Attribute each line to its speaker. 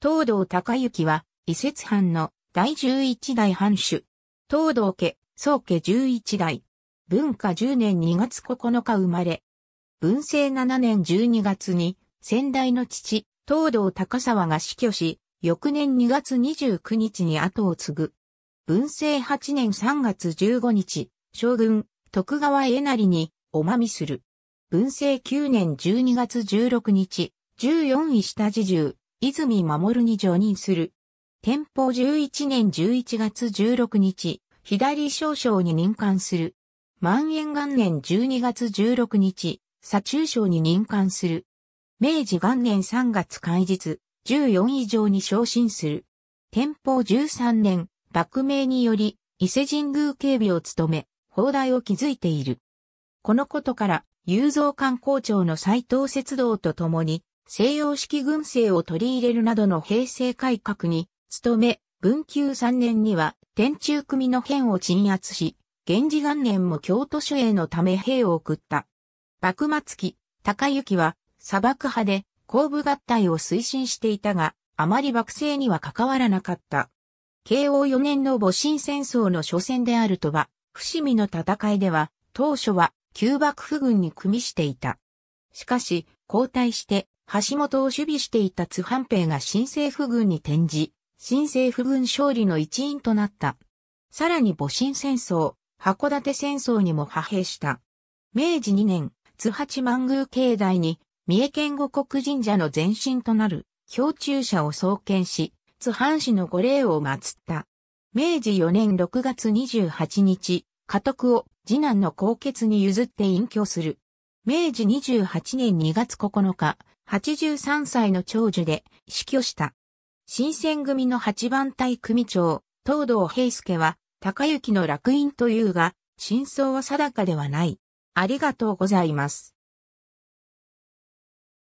Speaker 1: 東道高之は、移設藩の第十一代藩主。東道家、宗家十一代。文化十年二月九日生まれ。文政七年十二月に、先代の父、東道高沢が死去し、翌年二月二十九日に後を継ぐ。文政八年三月十五日、将軍、徳川家成に、おまみする。文政九年十二月十六日、十四位下侍従、泉守に上任する。天保11年11月16日、左少将に任官する。万延元年12月16日、左中将に任官する。明治元年3月開日、14以上に昇進する。天保13年、幕名により、伊勢神宮警備を務め、砲台を築いている。このことから、雄造観光庁の斎藤節道と共に、西洋式軍政を取り入れるなどの平成改革に努め、文久3年には天中組の変を鎮圧し、源氏元年も京都守衛のため兵を送った。幕末期、高行は砂漠派で後部合体を推進していたが、あまり幕政には関わらなかった。慶応4年の戊辰戦争の初戦であるとは、伏見の戦いでは、当初は旧幕府軍に組みしていた。しかし、交代して橋本を守備していた津藩兵が新政府軍に転じ、新政府軍勝利の一員となった。さらに戊辰戦争、函館戦争にも派兵した。明治2年、津八万宮境内に、三重県五国神社の前身となる、氷柱社を創建し、津藩市の御霊を祀った。明治4年6月28日、家督を次男の高血に譲って隠居する。明治28年2月9日、83歳の長寿で死去した。新選組の8番隊組長、東堂平介は、高雪の楽園というが、真相は定かではない。ありがとうございます。